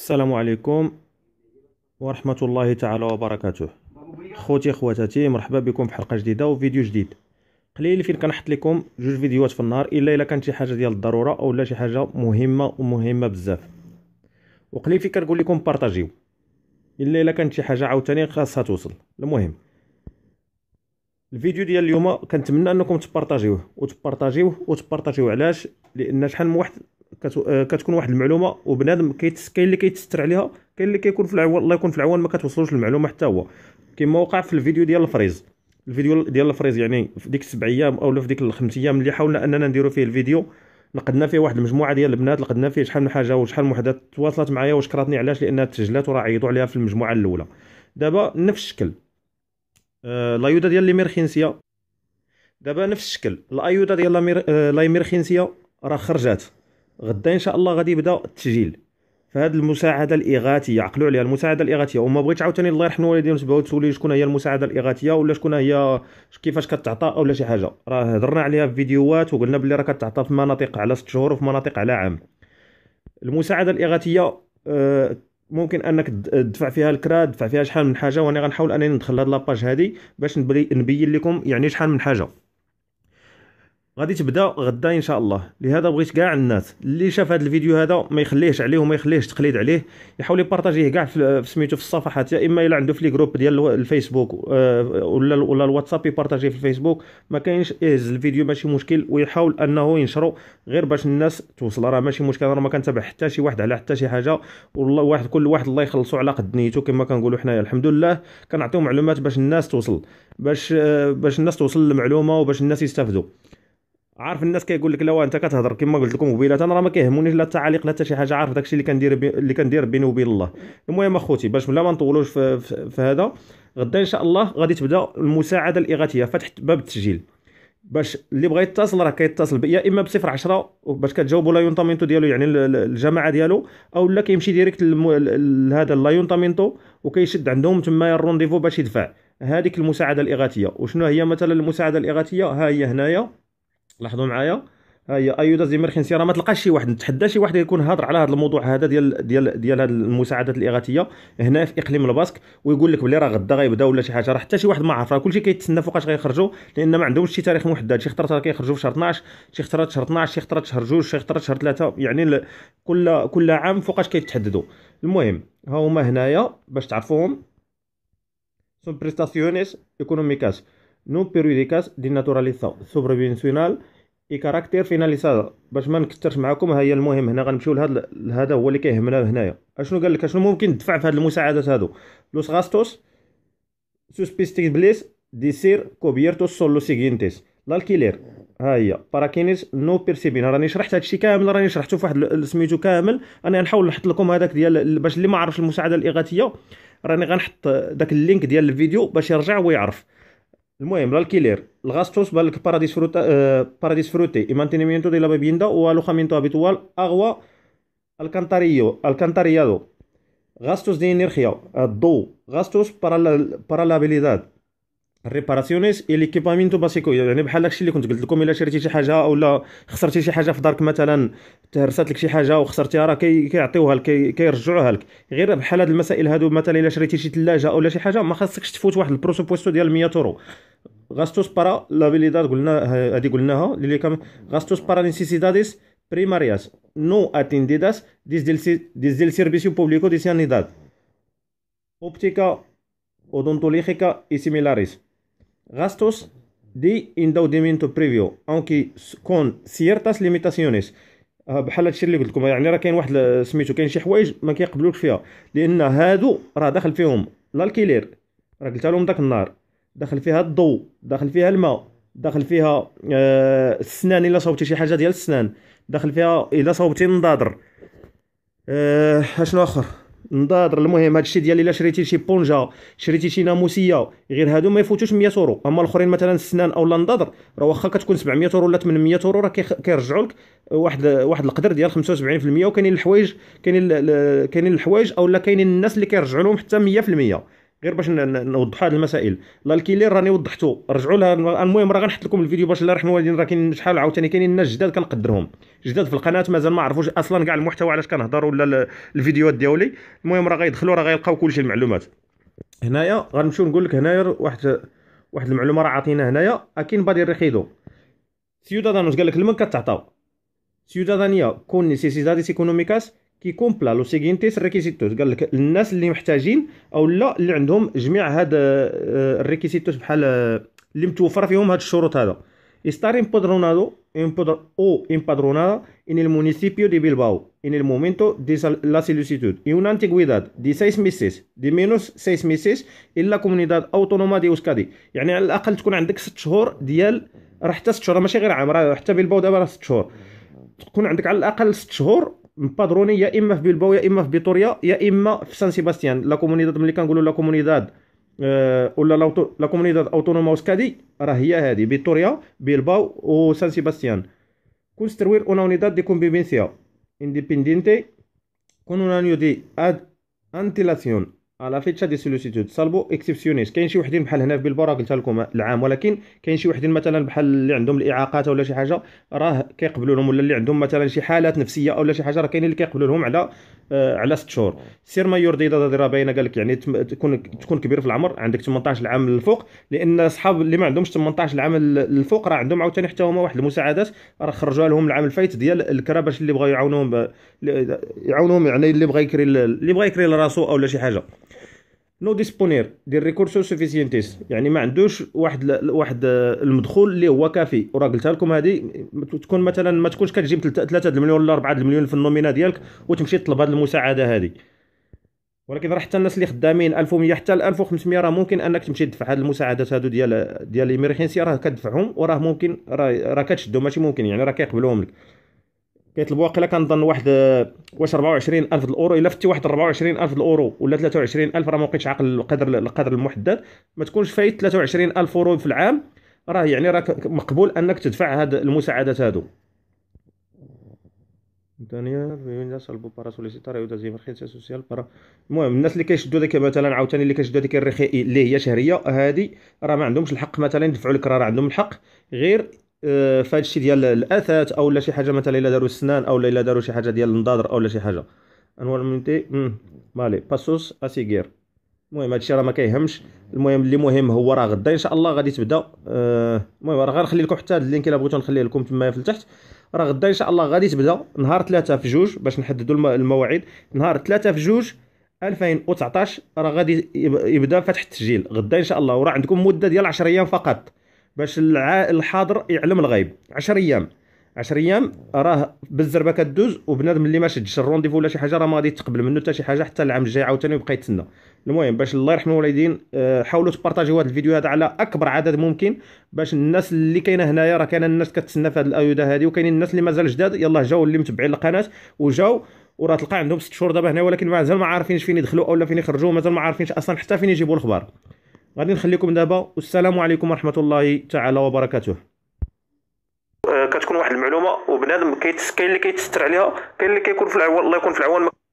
السلام عليكم ورحمة الله تعالى وبركاته خوتي خواتاتي مرحبا بكم في حلقة جديدة وفيديو جديد قليل فين كنحط لكم جوج فيديوهات في النهار الا الا كانت شي حاجه ديال الضروره اولا شي حاجه مهمه ومهمه بزاف وقليل فين كنقول لكم بارطاجيو الا الا كانت شي حاجه عاوتاني خاصها توصل المهم الفيديو ديال اليوم كنتمنى انكم تبارطاجيوه وتبارطاجيوه وتبارطاجيوه علاش لان شحال من واحد آه، كتكون واحد المعلومه وبنادم كاين اللي كيتستر عليها كاين اللي كيكون في العوان الله يكون في العوان ما كتوصلوش المعلومه حتى هو كما وقع في الفيديو ديال الفريز الفيديو ديال الفريز يعني في ديك السبع ايام او في ديك الخمس ايام اللي حاولنا اننا نديرو فيه الفيديو لقدنا فيه واحد المجموعه ديال البنات لقدنا فيه شحال من حاجه وشحال من وحده تواصلت معايا وشكرتني علاش لانها تسجلات وراه عيطوا عليها في المجموعه الاولى دابا نفس الشكل آه لايودا ديال ليميرخينسيا دابا نفس الشكل الايودا ديال ليميرخينسيا آه، راه خرجات غدا ان شاء الله غادي يبدا التسجيل فهاد المساعده الاغاثيه عقلوا عليها المساعده الاغاثيه وما بغيت عاوتاني الله يرحم الوالدين تبغاو تسولي شكون هي المساعده الاغاثيه ولا شكون هي كيفاش كتعطى ولا شي حاجه راه هضرنا عليها في فيديوهات وقلنا بلي راه كتعطى في مناطق على 6 شهور وفي مناطق على عام المساعده الاغاثيه أه ممكن انك تدفع فيها الكرا تدفع فيها شحال من حاجه وانا غنحاول انني ندخل لهاد لاباج هادي باش نبين لكم يعني شحال من حاجه غادي تبدا غدا ان شاء الله لهذا بغيت كاع الناس اللي شاف هذا الفيديو هذا ما يخليهش عليه وما يخليهش تقليد عليه يحاول يبارطاجيه كاع في سميتو في الصفحات يا اما الا عنده في لي جروب ديال الفيسبوك آه، ولا ولا الواتساب يبارطاجيه في الفيسبوك ما كاينش اهز الفيديو ماشي مشكل ويحاول انه ينشرو غير باش الناس توصل راه ماشي مشكل راه ما كنتابع حتى شي واحد على حتى شي حاجه والله واحد كل واحد الله يخلصو على قد نيته كما كنقولوا حنايا الحمد لله كنعطيو معلومات باش الناس توصل باش آه، باش الناس توصل المعلومه وباش الناس يستافدوا عارف الناس كيقول لك لا انت كتهضر كما قلت لكم قبيله انا راه ما كيهمونيش لا التعاليق لا حتى شي حاجه عارف داكشي اللي كندير بي... اللي كندير بيني وبين الله المهم اخوتي باش بلا ما نطولوش في... في... في هذا غدا ان شاء الله غادي تبدا المساعده الاغاثيه فتح باب التسجيل باش اللي بغى يتصل راه كيتصل يا اما ب 010 باش كتجاوبوا لا يونطامينتو ديالو يعني الجماعه ديالو او لا كيمشي ديريكت لهذا لا يونطامينتو وكيشد عندهم تما الرونديفو باش يدفع هذيك المساعده الاغاثيه وشنو هي مثلا المساعده الاغاثيه ها هي هنايا لاحظوا معايا ها هي ايودا زيمرخنسي راه ما تلقاش شي واحد نتحدى شي واحد يكون هاضر على هذا الموضوع هذا ديال ديال ديال هاد المساعدات الاغاثيه هنا في اقليم الباسك ويقول لك بلي راه غدا غيبدا ولا شي حاجه راه حتى شي واحد ما عارف راه كلشي كيتسنى فوقاش غيخرجوا لان ما عندهمش شي تاريخ محدد شي خطره كيخرجوا في شهر 12 شي خطره شهر 12 شي خطره شهر 2 شي خطره شهر 3 يعني كل كل عام فوقاش كيتحددوا المهم ها هما هنايا باش تعرفوهم سون بريستاسيونيس ايكونوميكاس نو بيريوديكاس دي ناتوراليسا سوبرفينسيونال اي كاركتير فيناليسا باش ما نكثرش معكم ها هي المهم هنا غنمشيو لهذا هذا هو اللي كيهمنا هنايا اشنو قال لك اشنو ممكن تدفع في هذه المساعدات هادو لوس غاستوس دي ديسير كوبيرتوس سولو سيغينتيس لالكيلير ها هي باراكينيس نو بيرسيبين راني شرحت هادشي كامل راني شرحته في واحد سميتو كامل انا غنحاول نحط لكم هذاك ديال باش اللي ما عرفش المساعده الاغاثيه راني غنحط داك اللينك ديال الفيديو باش يرجع ويعرف al alquiler, gastos eh, para disfrute y mantenimiento de la vivienda o alojamiento habitual, agua, alcantarillado, gastos de energía, eh, gastos para la habilidad. الريباراسيونيس ليكيبامينتو باسيكو يعني بحال داكشي اللي كنت قلت لكم الا شريتي شي حاجه ولا خسرتي شي حاجه في دارك مثلا تهرسات لك شي حاجه وخسرتيها راه كي كيعطيوها لك كيرجعوها لك غير بحال هاد المسائل هادو مثلا الا شريتي شي ثلاجه ولا شي حاجه ما خاصكش تفوت واحد البروسوبوستو ديال 100 تورو غاستوس برا لابيليداد قلنا هادي قلناها اللي كان غاستوس برا نيسيسيداديس بريمارياس نو اتينديداس ديز ديل سيرفيسيو بوبليكو servicio público اوبتيكا sanidad, óptica, gastos دي اندوديمينتو بريفيو اونكي كون سيرتاس ليميتاسيونيس بحال هادشي اللي قلت لكم يعني راه كاين واحد سميتو كاين شي حوايج ما كيقبلوش فيها لان هادو راه داخل فيهم لالكيلير راه قلت لهم داك النار داخل فيها الضو داخل فيها الماء داخل فيها آه السنان الا صوبتي شي حاجه ديال السنان داخل فيها الا صوبتي النضاضر آه اشنو اخر نضادر المهم هادشي ديال الا شريتي شي بونجا شريتي شي ناموسيه غير هادو ما يفوتوش 100 يورو اما الاخرين مثلا السنان اولا النضادر راه واخا كتكون 700 يورو ولا 800 يورو راه كيرجعوا لك واحد واحد القدر ديال 75% وكاينين الحوايج كاينين كاينين الحوايج اولا كاينين الناس اللي كيرجعوا لهم حتى 100% غير باش نوضحوا هذه المسائل لا الكيلير راني وضحته رجعوا لها المهم راه غنحط لكم الفيديو باش الله يرحم الوالدين راه كاين شحال عاوتاني كاينين الناس جداد كنقدرهم جداد في القناه مازال ما عرفوش اصلا كاع المحتوى علاش كنهضر ولا الفيديوهات ديالي المهم راه غيدخلوا راه غيلقاو كلشي المعلومات هنايا غنمشيو نقول لك هنايا واحد واحد المعلومه راه عطينا هنايا اكين بادي ريخيدو سيودادانوس قال لك المن كتعطاو سيودادانيا كون نيسيسيداديس ايكونوميكاس كيكومبلا لو سيغينتيس ريكيسيتوس قال لك الناس اللي محتاجين او لا اللي عندهم جميع هاد آه، آه، الريكيسيتوس بحال آه، اللي متوفر فيهم هاد الشروط هذا استار empadronado o او امبادرونادا ان المونيسيبيو دي بيلباو ان المومينتو دي لا la اي اون انتيغويداد دي 6 ميسيس دي مينوس 6 ميسيس الا كومونيداد اوتونوما دي اوسكادي يعني على الاقل تكون عندك 6 شهور ديال راه حتى 6 شهور ماشي غير عام راه حتى بيلباو دابا راه 6 شهور تكون عندك على الاقل 6 شهور En ya imba en Bilbao, ya imba en Vitoria, ya imma en San Sebastián. La comunidad dominicana, la comunidad la comunidad autónoma Oscadi, de, ya Vitoria, Bilbao o San Sebastián. Construir una unidad de convivencia independiente con un año de antelación. لا فيتشا دي سوليسيتود سالبو اكسبسيونيس كاين شي وحدين بحال هنا في بلبورا قلت لكم العام ولكن كاين شي وحدين مثلا بحال اللي عندهم الاعاقات ولا شي حاجه راه كيقبلوا لهم ولا اللي عندهم مثلا شي حالات نفسيه ولا شي حاجه راه كاينين اللي كيقبلوا لهم على آه على 6 شهور سير مايور دي راه باينه قال لك يعني تكون تكون كبير في العمر عندك 18 عام للفوق لان اصحاب اللي ما عندهمش 18 عام للفوق راه عندهم عاوتاني حتى هما واحد المساعدات راه خرجوها لهم العام الفايت ديال الكرا باش اللي بغى يعاونهم يعاونهم يعني اللي بغى يكري اللي بغى يكري لراسو ولا شي حاجه نو ديسبونير دي ريكورسو سوفيسينتيس يعني ما عندوش واحد ل... واحد المدخول اللي هو كافي وراه قلتها لكم هذه تكون مثلا ما تكونش كتجيب 3 المليون ولا 4 المليون في النومينا ديالك وتمشي تطلب هذه المساعده هذه ولكن راه حتى الناس اللي خدامين 1100 حتى 1500 راه ممكن انك تمشي تدفع هذه المساعدات هذو ديال ديال ليميرجنسي راه كتدفعهم وراه ممكن راه راه كتشدو ماشي ممكن يعني راه كيقبلوهم لك كيطلبوا واقيلا كنظن واحد واش 24000 الاورو الا فتي واحد 24000 الاورو ولا 23000 راه ما بقيتش عاقل القدر القدر المحدد ما تكونش فايت 23000 اورو في العام راه يعني راه مقبول انك تدفع هاد المساعدات هادو ثانيه الناس البو بارا سوليسيتار يودا زي مرخيص سوسيال بارا المهم الناس اللي كيشدوا ديك مثلا عاوتاني اللي كيشدوا ديك الرخي اللي هي شهريه هادي راه ما عندهمش الحق مثلا يدفعوا لك راه عندهم الحق غير آه، فهاد الشيء ديال الاثاث او لا شي حاجه مثلا الا داروا السنان او الا داروا شي حاجه ديال النضاضر او لا شي حاجه انوالمنتي مالي باسوس اسيغير المهم هادشي راه ما كيهمش المهم اللي مهم هو راه غدا ان شاء الله غادي تبدا آه، المهم راه غنخلي لكم حتى هاد اللينك الا بغيتو نخليه لكم تما في التحت راه غدا ان شاء الله غادي تبدا نهار 3 في 2 باش نحددوا المواعيد نهار 3 في 2 2019 راه غادي يبدا فتح التسجيل غدا ان شاء الله وراه عندكم مده ديال 10 ايام فقط باش الحاضر يعلم الغيب 10 ايام 10 ايام راه بالزربه كدوز وبنادم اللي ما شدش الرونديفو ولا شي حاجه راه ما غادي يتقبل منه حتى شي حاجه حتى العام الجاي عاوتاني يبقى يتسنى المهم باش الله يرحم الوالدين آه، حاولوا تبارطاجيو هذا الفيديو هذا على اكبر عدد ممكن باش الناس اللي كاينه هنايا راه كاينه الناس كتسنى في هذه الايوده هذه وكاينين الناس اللي مازال جداد يلاه جاو اللي متبعين القناه وجاو وراه تلقى عندهم 6 شهور دابا هنا ولكن مازال ما عارفينش فين يدخلوا اولا فين يخرجوا مازال ما عارفينش اصلا حتى فين يجيبوا الاخبار غادي نخليكم دابا والسلام عليكم ورحمه الله تعالى وبركاته آه، كتكون واحد المعلومه وبنادم كاين اللي كيتستر عليها كاين اللي كيكون في العوان الله يكون في العوان